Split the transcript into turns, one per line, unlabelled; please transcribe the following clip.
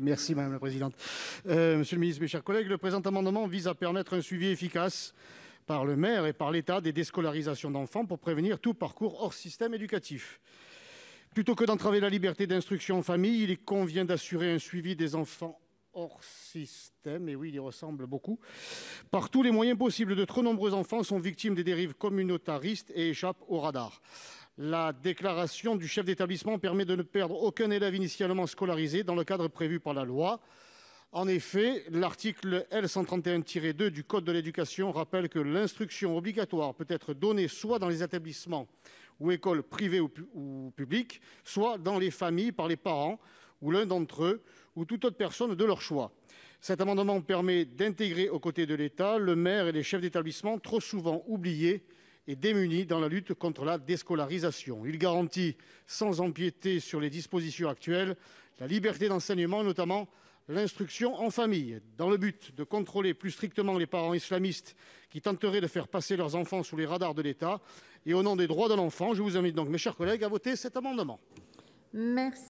merci Madame la Présidente. Euh, monsieur le Ministre, mes chers collègues, le présent amendement vise à permettre un suivi efficace par le maire et par l'État des déscolarisations d'enfants pour prévenir tout parcours hors système éducatif. Plutôt que d'entraver la liberté d'instruction en famille, il convient d'assurer un suivi des enfants hors système, et oui, il y ressemble beaucoup, par tous les moyens possibles. De trop nombreux enfants sont victimes des dérives communautaristes et échappent au radar. La déclaration du chef d'établissement permet de ne perdre aucun élève initialement scolarisé dans le cadre prévu par la loi. En effet, l'article L131-2 du Code de l'éducation rappelle que l'instruction obligatoire peut être donnée soit dans les établissements ou écoles privées ou, publiques, soit dans les familles par les parents ou l'un d'entre eux ou toute autre personne de leur choix. Cet amendement permet d'intégrer aux côtés de l'État le maire et les chefs d'établissement trop souvent oubliés et démunis dans la lutte contre la déscolarisation. Il garantit, sans empiéter sur les dispositions actuelles, la liberté d'enseignement, notamment l'instruction en famille, dans le but de contrôler plus strictement les parents islamistes qui tenteraient de faire passer leurs enfants sous les radars de l'État. Et au nom des droits de l'enfant, je vous invite donc, mes chers collègues, à voter cet amendement. Merci.